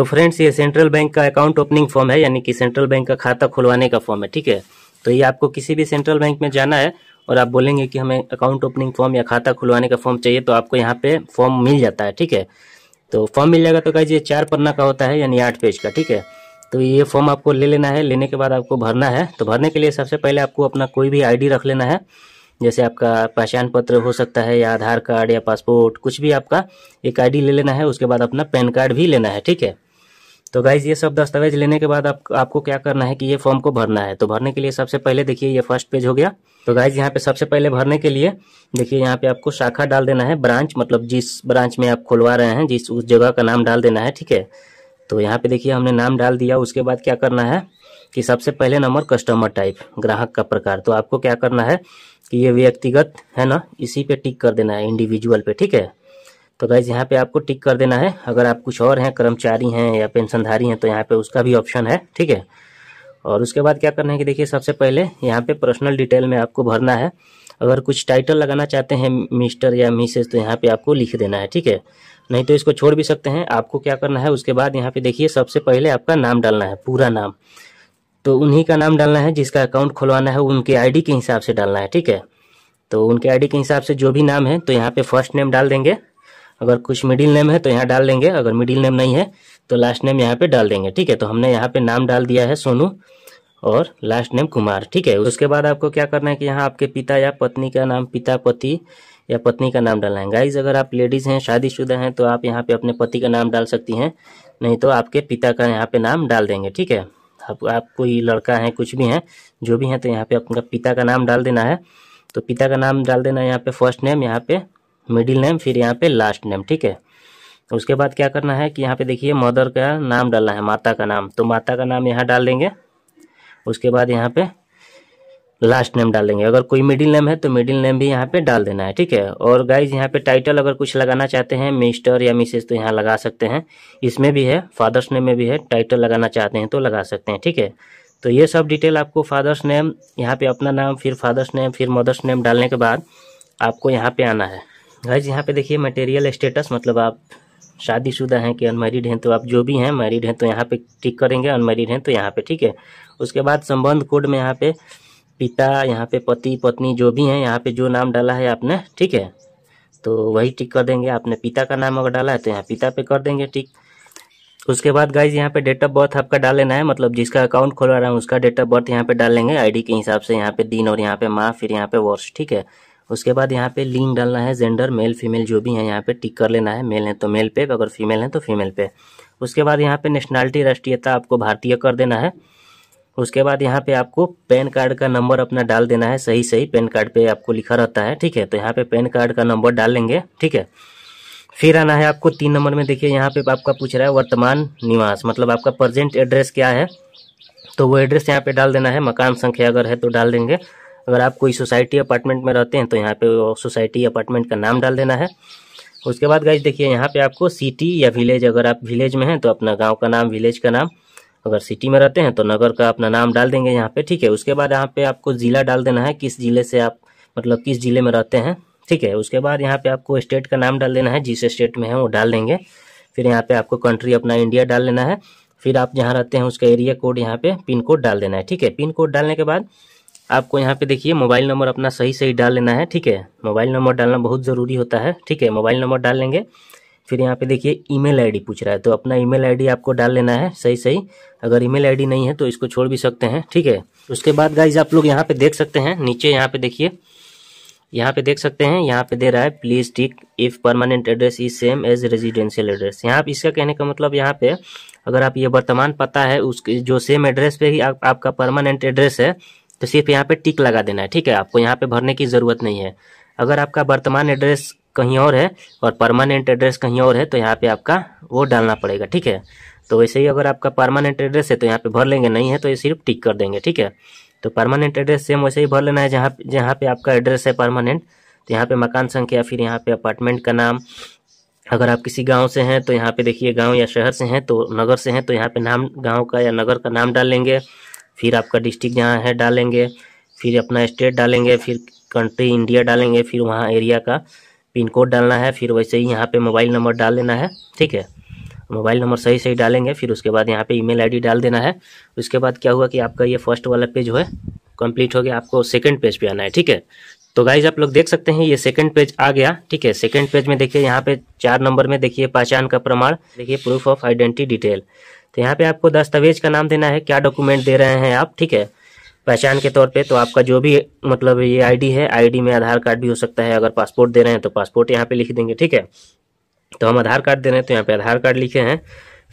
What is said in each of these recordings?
तो फ्रेंड्स ये Central Bank का अकाउंट ओपनिंग फॉर्म है यानी कि सेंट्रल बैंक का खाता खुलवाने का फॉर्म है ठीक है तो ये आपको किसी भी सेंट्रल बैंक में जाना है और आप बोलेंगे कि हमें अकाउंट ओपनिंग फॉर्म या खाता खुलवाने का फॉर्म चाहिए तो आपको यहाँ पे फॉर्म मिल जाता है ठीक है तो फॉर्म मिल जाएगा तो कहिए चार पन्ना का होता है यानी आठ पेज का ठीक है तो ये फॉर्म आपको ले लेना है लेने के बाद आपको भरना है तो भरने के लिए सबसे पहले आपको अपना कोई भी आईडी रख लेना है जैसे आपका पहचान पत्र हो सकता है या आधार कार्ड या पासपोर्ट कुछ भी आपका एक आईडी ले लेना है उसके बाद अपना पैन कार्ड भी लेना है ठीक है तो गाइज ये सब दस्तावेज लेने के बाद आप, आपको क्या करना है कि ये फॉर्म को भरना है तो भरने के लिए सबसे पहले देखिए ये फर्स्ट पेज हो गया तो गाइज यहाँ पे सबसे पहले भरने के लिए देखिए यहाँ पे आपको शाखा डाल देना है ब्रांच मतलब जिस ब्रांच में आप खुलवा रहे हैं जिस उस जगह का नाम डाल देना है ठीक है तो यहाँ पे देखिए हमने नाम डाल दिया उसके बाद क्या करना है कि सबसे पहले नंबर कस्टमर टाइप ग्राहक का प्रकार तो आपको क्या करना है कि ये व्यक्तिगत है ना इसी पे टिक कर देना है इंडिविजुअल पे ठीक है तो गाइज यहाँ पे आपको टिक कर देना है अगर आप कुछ और हैं कर्मचारी हैं या पेंशनधारी हैं तो यहाँ पे उसका भी ऑप्शन है ठीक है और उसके बाद क्या करना है कि देखिए सबसे पहले यहाँ पे पर्सनल डिटेल में आपको भरना है अगर कुछ टाइटल लगाना चाहते हैं मिस्टर या मिसेज तो यहाँ पे आपको लिख देना है ठीक है नहीं तो इसको छोड़ भी सकते हैं आपको क्या करना है उसके बाद यहाँ पे देखिए सबसे पहले आपका नाम डालना है पूरा नाम तो उन्हीं का नाम डालना है जिसका अकाउंट खुलवाना है उनके आईडी के हिसाब से डालना है ठीक है तो उनके आईडी के हिसाब से जो भी नाम है तो यहाँ पे फर्स्ट नेम डाल देंगे अगर कुछ मिडिल नेम है तो यहाँ डाल देंगे अगर मिडिल नेम नहीं है तो लास्ट नेम यहाँ पे डाल देंगे ठीक है तो हमने यहाँ पे नाम डाल दिया है सोनू और लास्ट नेम कुमार ठीक है उसके बाद आपको क्या करना है कि यहाँ आपके पिता या पत्नी का नाम पिता पति या पत्नी का नाम डालना है गाइज अगर आप लेडीज़ हैं शादीशुदा हैं तो आप यहाँ पे अपने पति का नाम डाल सकती हैं नहीं तो आपके पिता का यहाँ पे नाम डाल देंगे ठीक है आप आप कोई लड़का है कुछ भी हैं जो भी हैं तो यहाँ पे अपना पिता का नाम डाल देना है तो पिता का नाम डाल देना है यहाँ पे फर्स्ट नेम यहाँ पे मिडिल नेम फिर यहाँ पे लास्ट नेम ठीक है उसके बाद क्या करना है कि यहाँ पे देखिए मदर का नाम डालना है माता का नाम तो माता का नाम यहाँ डाल देंगे उसके बाद यहाँ पे लास्ट नेम डालेंगे अगर कोई मिडिल नेम है तो मिडिल नेम भी यहाँ पे डाल देना है ठीक है और गाइज यहाँ पे टाइटल अगर कुछ लगाना चाहते हैं मिस्टर या मिसेस तो यहाँ लगा सकते हैं इसमें भी है फादर्स नेम में भी है टाइटल लगाना चाहते हैं तो लगा सकते हैं ठीक है तो ये सब डिटेल आपको फादर्स नेम यहाँ पे अपना नाम फिर फादर्स नेम फिर मदर्स नेम डालने के बाद आपको यहाँ पे आना है गाइज यहाँ पे देखिए मटेरियल स्टेटस मतलब आप शादीशुदा हैं कि अनमेरिड हैं तो आप जो भी हैं मैरिड हैं तो यहाँ पे टिक करेंगे अनमेरिड हैं तो यहाँ पे ठीक है उसके बाद संबंध कोड में यहाँ पे पिता यहाँ पे पति पत्नी जो भी हैं यहाँ पे जो नाम डाला है आपने ठीक है तो वही टिक कर देंगे आपने पिता का नाम अगर डाला है तो यहाँ पिता पे कर देंगे टिक उसके बाद गाइज यहाँ पे डेट ऑफ बर्थ आपका डाल लेना है मतलब जिसका अकाउंट खोलवा रहा हूँ उसका डेट ऑफ बर्थ यहाँ पे डाल लेंगे आईडी के हिसाब से यहाँ पे दिन और यहाँ पे माह फिर यहाँ पे वर्ष ठीक है उसके बाद यहाँ पे लिंक डालना है जेंडर मेल फीमेल जो भी है यहाँ पे टिक कर लेना है मेल है तो मेल पे अगर फीमेल है तो फीमेल पे उसके बाद यहाँ पे नेशनलिटी राष्ट्रीयता आपको भारतीय कर देना है उसके बाद यहाँ पे आपको पैन कार्ड का नंबर अपना डाल देना है सही सही पैन कार्ड पे आपको लिखा रहता है ठीक है तो यहाँ पे पैन कार्ड का नंबर डाल लेंगे ठीक है फिर आना है आपको तीन नंबर में देखिए यहाँ पे आपका पूछ रहा है वर्तमान निवास मतलब आपका प्रजेंट एड्रेस क्या है तो वो एड्रेस यहाँ पे डाल देना है मकान संख्या अगर है तो डाल देंगे अगर आप कोई सोसाइटी अपार्टमेंट में रहते हैं तो यहाँ पे सोसाइटी अपार्टमेंट का नाम डाल देना है उसके बाद गाइज देखिए यहाँ पे आपको सिटी या विलेज अगर आप विलेज में हैं तो अपना गाँव का नाम विलेज का नाम अगर सिटी में रहते हैं तो नगर का अपना नाम डाल देंगे यहाँ पे ठीक है उसके बाद यहाँ पे आपको ज़िला डाल देना है किस ज़िले से आप मतलब किस ज़िले में रहते हैं ठीक है उसके बाद यहाँ पे आपको स्टेट का नाम डाल देना है जिस स्टेट में है वो डाल देंगे फिर यहाँ पे आपको कंट्री अपना इंडिया डाल लेना है फिर आप जहाँ रहते हैं उसका एरिया कोड यहाँ पे पिन कोड डाल देना है ठीक है पिन कोड डालने के बाद आपको यहाँ पे देखिए मोबाइल नंबर अपना सही सही डाल लेना है ठीक है मोबाइल नंबर डालना बहुत ज़रूरी होता है ठीक है मोबाइल नंबर डाल लेंगे फिर यहाँ पे देखिए ईमेल आईडी पूछ रहा है तो अपना ईमेल आईडी आपको डाल लेना है सही सही अगर ईमेल आईडी नहीं है तो इसको छोड़ भी सकते हैं ठीक है उसके बाद गाइज आप लोग यहाँ पे देख सकते हैं नीचे यहाँ पे देखिए यहाँ पे देख सकते हैं यहाँ पे दे रहा है please tick if permanent address is same as residential address यहाँ पे इसका कहने का मतलब यहाँ पे अगर आप ये वर्तमान पता है उसके जो सेम एड्रेस पे ही आप, आपका परमानेंट एड्रेस है तो सिर्फ यहाँ पे टिक लगा देना है ठीक है आपको यहाँ पे भरने की ज़रूरत नहीं है अगर आपका वर्तमान एड्रेस कहीं और है और परमानेंट एड्रेस कहीं और है तो यहाँ पे आपका वो डालना पड़ेगा ठीक है तो वैसे ही अगर आपका परमानेंट एड्रेस है तो यहाँ पे भर लेंगे नहीं है तो ये सिर्फ टिक कर देंगे ठीक है तो परमानेंट एड्रेस सेम वैसे ही भर लेना है जहाँ जहाँ पे आपका एड्रेस है परमानेंट तो यहाँ पे मकान संख्या फिर यहाँ पे अपार्टमेंट का नाम अगर आप किसी गांव से हैं तो यहाँ पे देखिए गांव या शहर से हैं तो नगर से हैं तो यहाँ पे नाम गांव का या नगर का नाम डाल लेंगे फिर आपका डिस्ट्रिक्ट जहाँ है डालेंगे फिर अपना स्टेट डालेंगे फिर कंट्री इंडिया डालेंगे फिर वहाँ एरिया का पिन कोड डालना है फिर वैसे ही यहाँ पे मोबाइल नंबर डाल लेना है ठीक है मोबाइल नंबर सही सही डालेंगे फिर उसके बाद यहाँ पे ईमेल आईडी डाल देना है उसके बाद क्या हुआ कि आपका ये फर्स्ट वाला पेज जो है कंप्लीट हो गया आपको सेकंड पेज पे आना है ठीक है तो गाइज आप लोग देख सकते हैं ये सेकंड पेज आ गया ठीक है सेकंड पेज में देखिए यहाँ पे चार नंबर में देखिए पहचान का प्रमाण देखिए प्रूफ ऑफ आइडेंटिटी डिटेल तो यहाँ पे आपको दस्तावेज का नाम देना है क्या डॉक्यूमेंट दे रहे हैं आप ठीक है पहचान के तौर पे तो आपका जो भी मतलब ये आईडी है आईडी में आधार कार्ड भी हो सकता है अगर पासपोर्ट दे रहे हैं तो पासपोर्ट यहाँ पे लिख देंगे ठीक है तो हम आधार कार्ड दे रहे हैं तो यहाँ पे आधार कार्ड लिखे हैं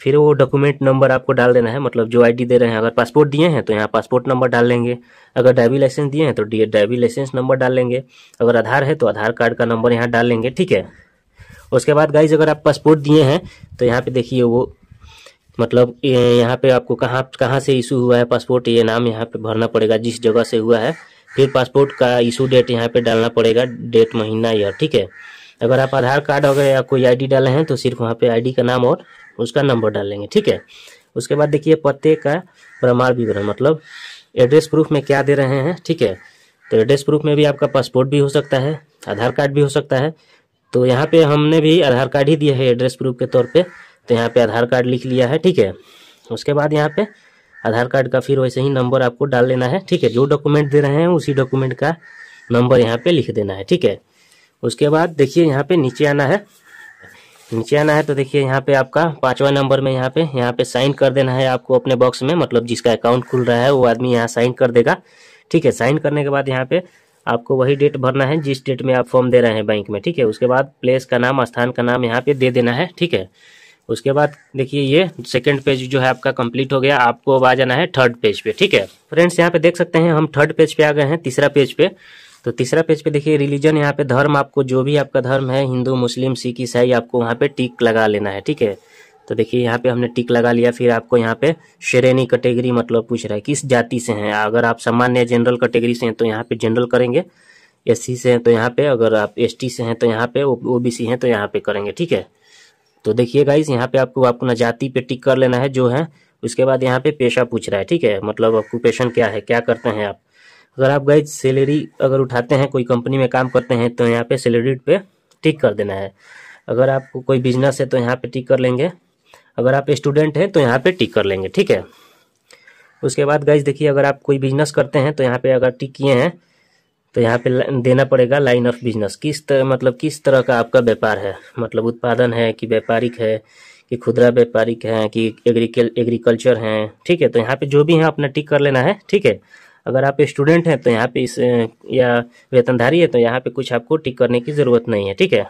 फिर वो डॉक्यूमेंट नंबर आपको डाल देना है मतलब जो आईडी दे रहे हैं अगर पासपोर्ट दिए हैं तो यहाँ पासपोर्ट नंबर डाल लेंगे अगर ड्राइविंग लाइसेंस दिए हैं तो ड्राइविंग लाइसेंस नंबर डाल लेंगे अगर आधार है तो आधार कार्ड का नंबर यहाँ डाल लेंगे ठीक है उसके बाद गाइज अगर आप पासपोर्ट दिए हैं तो यहाँ पे देखिए वो मतलब यहाँ पे आपको कहाँ कहाँ से इशू हुआ है पासपोर्ट ये नाम यहाँ पे भरना पड़ेगा जिस जगह से हुआ है फिर पासपोर्ट का इशू डेट यहाँ पे डालना पड़ेगा डेट महीना ईयर ठीक है अगर आप आधार कार्ड अगर या कोई आईडी डाले हैं तो सिर्फ वहाँ पे आईडी का नाम और उसका नंबर डालेंगे ठीक है उसके बाद देखिए पते का प्रमाण विवरण मतलब एड्रेस प्रूफ में क्या दे रहे हैं ठीक है तो एड्रेस प्रूफ में भी आपका पासपोर्ट भी हो सकता है आधार कार्ड भी हो सकता है तो यहाँ पे हमने भी आधार कार्ड ही दिया है एड्रेस प्रूफ के तौर पे तो यहाँ पे आधार कार्ड लिख लिया है ठीक है उसके बाद यहाँ पे आधार कार्ड का फिर वैसे ही नंबर आपको डाल लेना है ठीक है जो डॉक्यूमेंट दे रहे हैं उसी डॉक्यूमेंट का नंबर यहाँ पे लिख देना है ठीक है उसके बाद देखिए यहाँ पे नीचे आना है नीचे आना है तो देखिए यहाँ पे आपका पांचवा नंबर में यहाँ पे यहाँ पे साइन कर देना है आपको अपने बॉक्स में मतलब जिसका अकाउंट खुल रहा है वो आदमी यहाँ साइन कर देगा ठीक है साइन करने के बाद यहाँ पे आपको वही डेट भरना है जिस डेट में आप फॉर्म दे रहे हैं बैंक में ठीक है उसके बाद प्लेस का नाम स्थान का नाम यहाँ पे दे देना है ठीक है उसके बाद देखिए ये सेकंड पेज जो है आपका कंप्लीट हो गया आपको अब आ जाना है थर्ड पेज पे ठीक है फ्रेंड्स यहाँ पे देख सकते हैं हम थर्ड पेज पे आ गए हैं तीसरा पेज पे तो तीसरा पेज पे देखिए रिलीजन यहाँ पे धर्म आपको जो भी आपका धर्म है हिंदू मुस्लिम सिख ईसाई आपको वहाँ पे टिक लगा लेना है ठीक है तो देखिए यहाँ पे हमने टिक लगा लिया फिर आपको यहाँ पे श्रेणी कैटेगरी मतलब पूछ रहा है किस जाति से हैं अगर आप सामान्य जनरल कैटेगरी से हैं तो यहाँ पे जनरल करेंगे एससी से हैं तो यहाँ पे अगर आप एसटी से हैं तो यहाँ पे ओबीसी हैं तो यहाँ पे करेंगे ठीक है तो देखिए गाइस यहाँ पे आपको आपको जाति पे टिक कर लेना है जो है उसके बाद यहाँ पे पेशा पूछ रहा है ठीक है मतलब ऑक्यूपेशन क्या है क्या करते हैं आप अगर आप गाइज सैलरी अगर उठाते हैं कोई कंपनी में काम करते हैं तो यहाँ पे सैलरी पे टिक कर देना है अगर आपको कोई बिजनेस है तो यहाँ पे टिक कर लेंगे अगर आप स्टूडेंट हैं तो यहाँ पे टिक कर लेंगे ठीक है उसके बाद गाइज देखिए अगर आप कोई बिजनेस करते हैं तो यहाँ पे अगर टिक किए हैं तो यहाँ पे देना पड़ेगा लाइन ऑफ बिजनेस किस तरह मतलब किस तरह का आपका व्यापार है मतलब उत्पादन है कि व्यापारिक है कि खुदरा व्यापारिक है कि एग्रीकल एग्रीकल्चर हैं ठीक है तो यहाँ पे जो भी हैं अपना टिक कर लेना है ठीक है अगर आप स्टूडेंट हैं तो यहाँ पे इस या वेतनधारी है तो यहाँ पे कुछ आपको टिक करने की ज़रूरत नहीं है ठीक है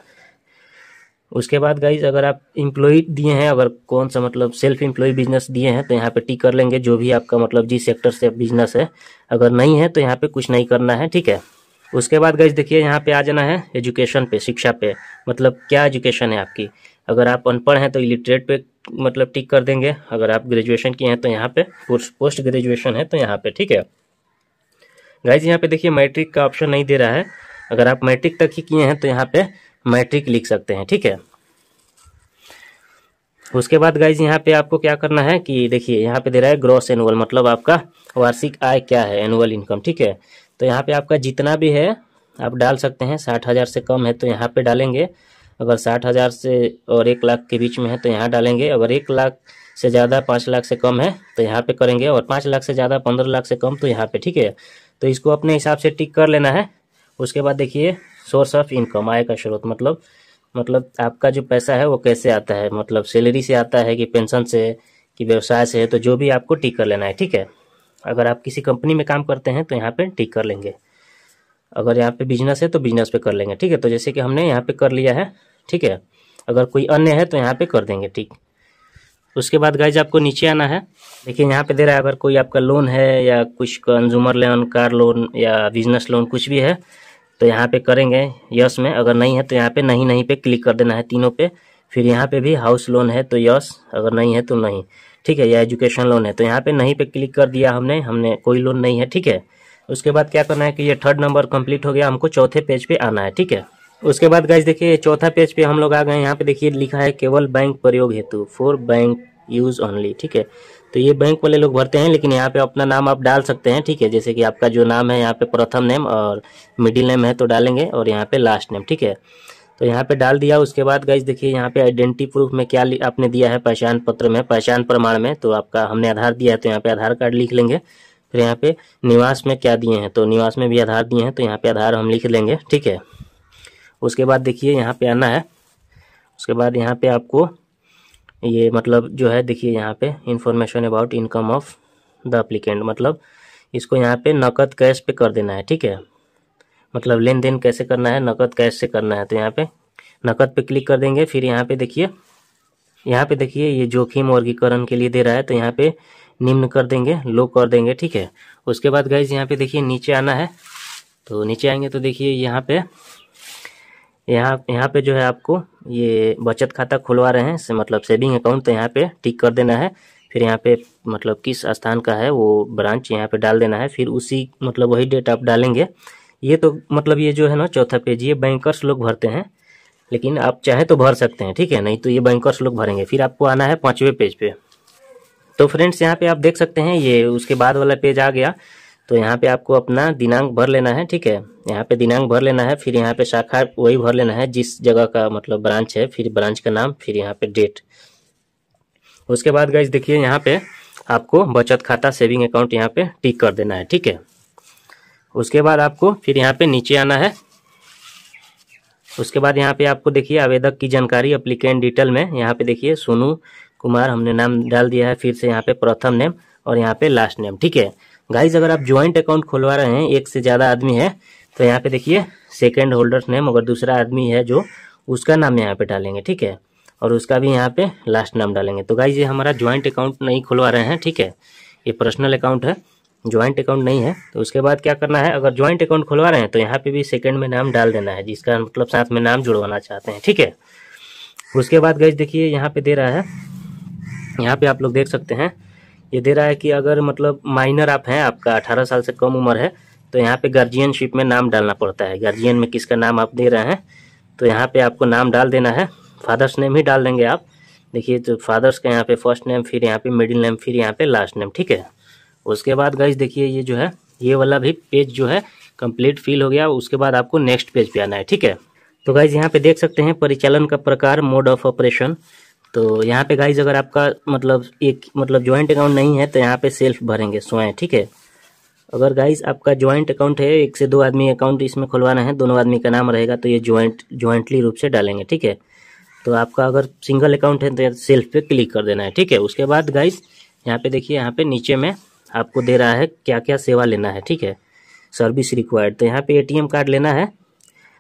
उसके बाद गाइज अगर आप इम्प्लॉय दिए हैं अगर कौन सा मतलब सेल्फ इम्प्लॉय बिजनेस दिए हैं तो यहाँ पे टिक कर लेंगे जो भी आपका मतलब जिस सेक्टर से बिजनेस है अगर नहीं है तो यहाँ पे कुछ नहीं करना है ठीक है उसके बाद गाइज देखिए यहाँ पे आ जाना है एजुकेशन पे शिक्षा पे मतलब क्या एजुकेशन है आपकी अगर आप अनपढ़ हैं तो इलिटरेट पे मतलब टिक कर देंगे अगर आप ग्रेजुएशन किए हैं तो यहाँ पे पोस्ट ग्रेजुएशन है तो यहाँ पे ठीक है गाइज यहाँ पे देखिए मैट्रिक का ऑप्शन नहीं दे रहा है अगर आप मैट्रिक तक ही किए हैं तो यहाँ पे मैट्रिक लिख सकते हैं ठीक है उसके बाद गाइज यहाँ पे आपको क्या करना है कि देखिए यहाँ पे दे रहा है ग्रॉस एनुअल मतलब आपका वार्षिक आय क्या है एनुअल इनकम ठीक है तो यहाँ पे आपका जितना भी है आप डाल सकते हैं साठ हज़ार से कम है तो यहाँ पे डालेंगे अगर साठ हज़ार से और एक लाख के बीच में है तो यहाँ डालेंगे अगर एक लाख से ज़्यादा पाँच लाख से कम है तो यहाँ पे करेंगे और पाँच लाख से ज़्यादा पंद्रह लाख से कम तो यहाँ पे ठीक है तो इसको अपने हिसाब से टिक कर लेना है उसके बाद देखिए सोर्स ऑफ इनकम आय का स्रोत मतलब मतलब आपका जो पैसा है वो कैसे आता है मतलब सैलरी से आता है कि पेंशन से कि व्यवसाय से है तो जो भी आपको टिक कर लेना है ठीक है अगर आप किसी कंपनी में काम करते हैं तो यहाँ पे टिक कर लेंगे अगर यहाँ पे बिजनेस है तो बिजनेस पे कर लेंगे ठीक है तो जैसे कि हमने यहाँ पे कर लिया है ठीक है अगर कोई अन्य है तो यहाँ पे कर देंगे ठीक उसके बाद गाइज आपको नीचे आना है देखिए यहाँ पे दे रहा है अगर कोई आपका लोन है या कुछ कंज्यूमर लोन कार लोन या बिजनेस लोन कुछ भी है तो यहाँ पे करेंगे यस में अगर नहीं है तो यहाँ पे नहीं नहीं पे क्लिक कर देना है तीनों पे फिर यहाँ पे भी हाउस लोन है तो यस अगर नहीं है तो नहीं ठीक है या एजुकेशन लोन है तो यहाँ पे नहीं पे क्लिक कर दिया हमने हमने कोई लोन नहीं है ठीक है उसके बाद क्या करना है कि ये थर्ड नंबर कम्प्लीट हो गया हमको चौथे पेज पे आना है ठीक है उसके बाद गाइज देखिए चौथा पेज पे हम लोग आ गए यहाँ पे देखिए लिखा है केवल बैंक प्रयोग हेतु फोर बैंक यूज ऑनली ठीक है तो ये बैंक वाले लोग भरते हैं लेकिन यहाँ पे अपना नाम आप डाल सकते हैं ठीक है जैसे कि आपका जो नाम है यहाँ पे प्रथम नेम और मिडिल नेम है तो डालेंगे और यहाँ पे लास्ट नेम ठीक है तो यहाँ पे डाल दिया उसके बाद गाइज देखिए यहाँ पे आइडेंटिटी प्रूफ में क्या आपने दिया है पहचान पत्र में पहचान प्रमाण में तो आपका हमने आधार दिया है तो यहाँ पे आधार कार्ड लिख लेंगे फिर यहाँ पे निवास में क्या दिए हैं तो निवास में भी आधार दिए हैं तो यहाँ पे आधार हम लिख लेंगे ठीक है उसके बाद देखिए यहाँ पे आना है उसके बाद यहाँ पे आपको ये मतलब जो है देखिए यहाँ पे information about income of the applicant मतलब इसको यहाँ पे नकद कैश पे कर देना है ठीक है मतलब लेन देन कैसे करना है नकद कैश से करना है तो यहाँ पे नकद पे क्लिक कर देंगे फिर यहाँ पे देखिए यहाँ पे देखिए ये जोखिम वर्गीकरण के लिए दे रहा है तो यहाँ पे निम्न कर देंगे लो कर देंगे ठीक है उसके बाद गैस यहाँ पे देखिए नीचे आना है तो नीचे आएंगे तो देखिए यहाँ पे यहाँ यहाँ पे जो है आपको ये बचत खाता खुलवा रहे हैं से मतलब सेविंग अकाउंट तो यहाँ पे टिक कर देना है फिर यहाँ पे मतलब किस स्थान का है वो ब्रांच यहाँ पे डाल देना है फिर उसी मतलब वही डेट आप डालेंगे ये तो मतलब ये जो है ना चौथा पेज ये बैंकर्स लोग भरते हैं लेकिन आप चाहें तो भर सकते हैं ठीक है नहीं तो ये बैंकर्स लोग भरेंगे फिर आपको आना है पाँचवें पेज पे तो फ्रेंड्स यहाँ पे आप देख सकते हैं ये उसके बाद वाला पेज आ गया तो यहाँ पे आपको अपना दिनांक भर लेना है ठीक है यहाँ पे दिनांक भर लेना है फिर यहाँ पे शाखा वही भर लेना है जिस जगह का मतलब ब्रांच है फिर ब्रांच का नाम फिर यहाँ पे डेट उसके बाद गाइज देखिए यहाँ पे आपको बचत खाता सेविंग अकाउंट यहाँ पे टिक कर देना है ठीक है उसके बाद आपको फिर यहाँ पे नीचे आना है उसके बाद यहाँ पे आपको देखिए आवेदक की जानकारी अप्लीकेंट डिटेल में यहाँ पे देखिए सोनू कुमार हमने नाम डाल दिया है फिर से यहाँ पे प्रथम नेम और यहाँ पे लास्ट नेम ठीक है गाइज अगर आप ज्वाइंट अकाउंट खुलवा रहे हैं एक से ज़्यादा आदमी है तो यहाँ पे देखिए सेकेंड होल्डर नेम अगर दूसरा आदमी है जो उसका नाम यहाँ पे डालेंगे ठीक है और उसका भी यहाँ पे लास्ट नाम डालेंगे तो गाइज ये हमारा ज्वाइंट अकाउंट नहीं खुलवा रहे हैं ठीक है ये पर्सनल अकाउंट है ज्वाइंट अकाउंट नहीं है तो उसके बाद क्या करना है अगर ज्वाइंट अकाउंट खुलवा रहे हैं तो यहाँ पे भी सेकंड में नाम डाल देना है जिसका मतलब साथ में नाम जुड़वाना चाहते हैं ठीक है उसके बाद गैस देखिए यहाँ पे दे रहा है यहाँ पे आप लोग देख सकते हैं ये दे रहा है कि अगर मतलब माइनर आप हैं आपका अठारह साल से कम उम्र है तो यहाँ पे गार्जियनशिप में नाम डालना पड़ता है गार्जियन में किसका नाम आप दे रहे हैं तो यहाँ पे आपको नाम डाल देना है फादर्स नेम ही डाल देंगे आप देखिए तो फादर्स का यहाँ पे फर्स्ट नेम फिर यहाँ पे मिडिल नेम फिर यहाँ पे लास्ट नेम ठीक है उसके बाद गाइज देखिए ये जो है ये वाला भी पेज जो है कंप्लीट फिल हो गया उसके बाद आपको नेक्स्ट पेज पे आना है ठीक है तो गाइज यहाँ पे देख सकते हैं परिचालन का प्रकार मोड ऑफ ऑपरेशन तो यहाँ पे गाइज अगर आपका मतलब एक मतलब ज्वाइंट अकाउंट नहीं है तो यहाँ पे सेल्फ भरेंगे स्वयं ठीक है अगर गाइज आपका ज्वाइंट अकाउंट है एक से दो आदमी अकाउंट इसमें खुलवाना है दोनों आदमी का नाम रहेगा तो ये ज्वाइंट ज्वाइंटली रूप से डालेंगे ठीक है तो आपका अगर सिंगल अकाउंट है तो सेल्फ पे क्लिक कर देना है ठीक है उसके बाद गाइज यहाँ पे देखिए यहाँ पे नीचे में आपको दे रहा है क्या क्या सेवा लेना है ठीक है सर्विस रिक्वायर्ड तो यहाँ पे ए कार्ड लेना है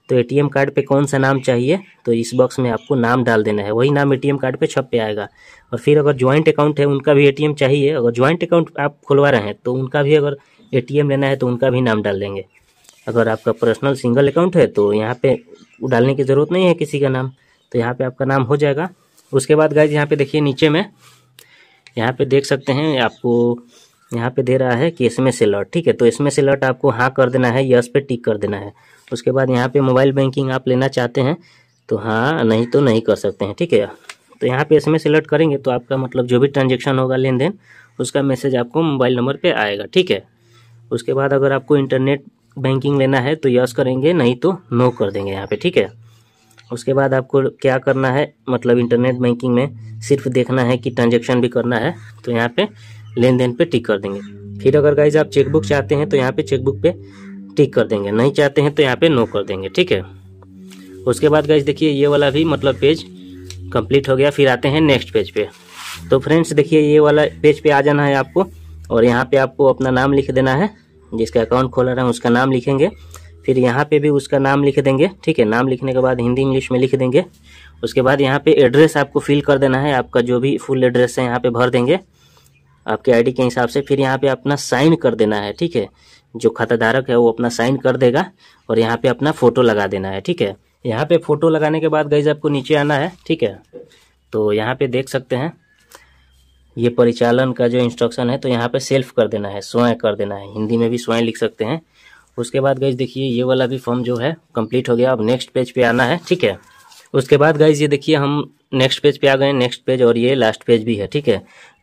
तो एटीएम कार्ड पे कौन सा नाम चाहिए तो इस बॉक्स में आपको नाम डाल देना है वही नाम एटीएम कार्ड पे छप पे आएगा और फिर अगर ज्वाइंट अकाउंट है उनका भी एटीएम चाहिए अगर ज्वाइंट अकाउंट आप खुलवा रहे हैं तो उनका भी अगर एटीएम लेना है तो उनका भी नाम डाल देंगे अगर आपका पर्सनल सिंगल अकाउंट है तो यहाँ पर डालने की ज़रूरत नहीं है किसी का नाम तो यहाँ पर आपका नाम हो जाएगा उसके बाद गाइज यहाँ पे देखिए नीचे में यहाँ पर देख सकते हैं आपको यहाँ पे दे रहा है कि इसमें से लॉट ठीक है तो इसमें से लॉट आपको हाँ कर देना है यस पे टिक कर देना है उसके बाद यहाँ पे मोबाइल बैंकिंग आप लेना चाहते हैं तो हाँ नहीं तो नहीं कर सकते हैं ठीक है तो यहाँ पे एस एम सेलेक्ट करेंगे तो आपका मतलब जो भी ट्रांजेक्शन होगा लेन देन उसका मैसेज आपको मोबाइल नंबर पर आएगा ठीक है उसके बाद अगर आपको इंटरनेट बैंकिंग लेना है तो यस करेंगे नहीं तो नो कर देंगे यहाँ पर ठीक है उसके बाद आपको क्या करना है मतलब इंटरनेट बैंकिंग में सिर्फ देखना है कि ट्रांजेक्शन भी करना है तो यहाँ पे लेन देन पे टिक कर देंगे फिर अगर गाइज आप चेकबुक चाहते हैं तो यहाँ पे चेकबुक पे टिक कर देंगे नहीं चाहते हैं तो यहाँ पे नो कर देंगे ठीक है उसके बाद गैस देखिए ये वाला भी मतलब पेज कंप्लीट हो गया फिर आते हैं नेक्स्ट पेज पे तो फ्रेंड्स देखिए ये वाला पेज पे आ जाना है आपको और यहाँ पे आपको अपना नाम लिख देना है जिसका अकाउंट खोला रहा है उसका नाम लिखेंगे फिर यहाँ पे भी उसका नाम लिख देंगे ठीक है नाम लिखने के बाद हिंदी इंग्लिश में लिख देंगे उसके बाद यहाँ पे एड्रेस आपको फिल कर देना है आपका जो भी फुल एड्रेस है यहाँ पे भर देंगे आपके आईडी के हिसाब से फिर यहाँ पे अपना साइन कर देना है ठीक है जो खाता धारक है वो अपना साइन कर देगा और यहाँ पे अपना फोटो लगा देना है ठीक है यहाँ पे फोटो लगाने के बाद गई आपको नीचे आना है ठीक है तो यहाँ पे देख सकते हैं ये परिचालन का जो इंस्ट्रक्शन है तो यहाँ पे सेल्फ कर देना है स्वयं कर देना है हिंदी में भी स्वयं लिख सकते हैं उसके बाद गई देखिए ये वाला भी फॉर्म जो है कंप्लीट हो गया अब नेक्स्ट पेज पे आना है ठीक है उसके बाद गाइज ये देखिए हम नेक्स्ट पेज पे आ गए नेक्स्ट पेज और ये लास्ट पेज भी है ठीक है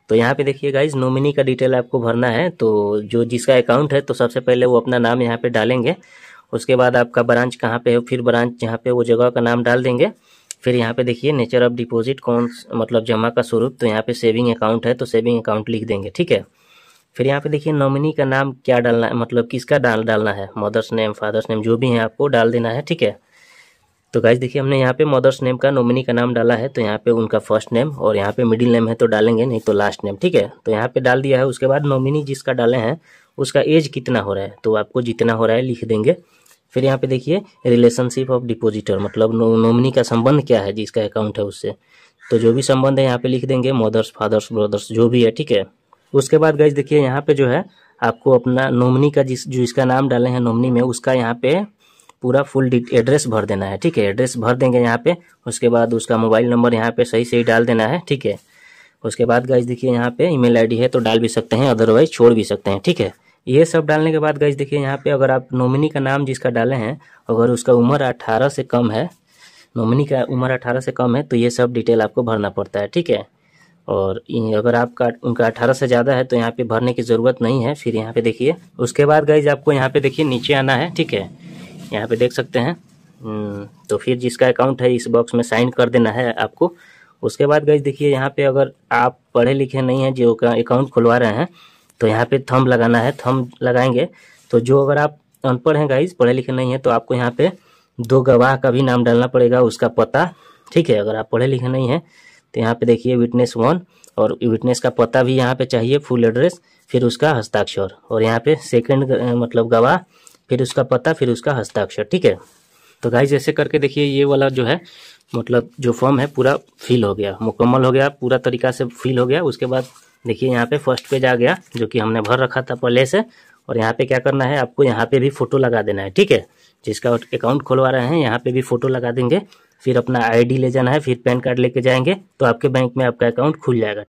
तो यहाँ पे देखिए गाइज नॉमिनी का डिटेल आपको भरना है तो जो जिसका अकाउंट है तो सबसे पहले वो अपना नाम यहाँ पे डालेंगे उसके बाद आपका ब्रांच कहाँ पे है फिर ब्रांच यहाँ पे वो जगह का नाम डाल देंगे फिर यहाँ पे देखिए नेचर ऑफ डिपॉजिट कौन मतलब जमा का स्वरूप तो यहाँ पे सेविंग अकाउंट है तो सेविंग अकाउंट लिख देंगे ठीक है फिर यहाँ पे देखिए नॉमिनी का नाम क्या डालना है मतलब किसका डाल डालना है मदर्स नेम फादर्स नेम जो भी है आपको डाल देना है ठीक है तो गाइज देखिए हमने यहाँ पे मदर्स नेम का नोमिनी का नाम डाला है तो यहाँ पे उनका फर्स्ट नेम और यहाँ पे मिडिल नेम है तो डालेंगे नहीं तो लास्ट नेम ठीक है तो यहाँ पे डाल दिया है उसके बाद नोमिनी जिसका डाले हैं उसका एज कितना हो रहा है तो आपको जितना हो रहा है लिख देंगे फिर यहाँ पे देखिए रिलेशनशिप ऑफ डिपोजिटर मतलब नोमिनी का संबंध क्या है जिसका अकाउंट है उससे तो जो भी संबंध है यहाँ पे लिख देंगे मदर्स फादर्स ब्रदर्स जो भी है ठीक है उसके बाद गाइज देखिए यहाँ पे जो है आपको अपना नोमिनी का जिस जो इसका नाम डाले हैं नोमिनी में उसका यहाँ पे पूरा फुल एड्रेस भर देना है ठीक है एड्रेस भर देंगे यहाँ पे उसके बाद उसका मोबाइल नंबर यहाँ पे सही सही डाल देना है ठीक है उसके बाद गाइज देखिए यहाँ पे ईमेल आईडी है तो डाल भी सकते हैं अदरवाइज छोड़ भी सकते हैं ठीक है ये सब डालने के बाद गाइज देखिए यहाँ पे अगर आप नॉमिनी का नाम जिसका डाले हैं अगर उसका उम्र अट्ठारह से कम है नॉमिनी का उम्र अट्ठारह से कम है तो ये सब डिटेल आपको भरना पड़ता है ठीक है और अगर आपका उनका अठारह से ज़्यादा है तो यहाँ पे भरने की ज़रूरत नहीं है फिर यहाँ पे देखिए उसके बाद गाइज आपको यहाँ पे देखिए नीचे आना है ठीक है यहाँ पे देख सकते हैं हम्म, तो फिर जिसका अकाउंट है इस बॉक्स में साइन कर देना है आपको उसके बाद गई देखिए यहाँ पे अगर आप पढ़े लिखे नहीं हैं जो अकाउंट खुलवा रहे हैं तो यहाँ पे थम लगाना है थम लगाएंगे तो जो अगर आप अनपढ़ हैं गाइज पढ़े लिखे नहीं है तो आपको यहाँ पे दो गवाह का भी नाम डालना पड़ेगा उसका पता ठीक है अगर आप पढ़े लिखे नहीं हैं तो यहाँ पे देखिए विटनेस वन और विटनेस का पता भी यहाँ पे चाहिए फुल एड्रेस फिर उसका हस्ताक्षर और यहाँ पे सेकंड मतलब गवाह फिर उसका पता फिर उसका हस्ताक्षर ठीक है तो गाइज ऐसे करके देखिए ये वाला जो है मतलब जो फॉर्म है पूरा फिल हो गया मुकम्मल हो गया पूरा तरीका से फिल हो गया उसके बाद देखिए यहाँ पे फर्स्ट पेज आ गया जो कि हमने भर रखा था पहले से और यहाँ पे क्या करना है आपको यहाँ पे भी फोटो लगा देना है ठीक है जिसका अकाउंट खुलवा रहे हैं यहाँ पे भी फोटो लगा देंगे फिर अपना आईडी ले जाना है फिर पैन कार्ड लेके जाएंगे तो आपके बैंक में आपका अकाउंट खुल जाएगा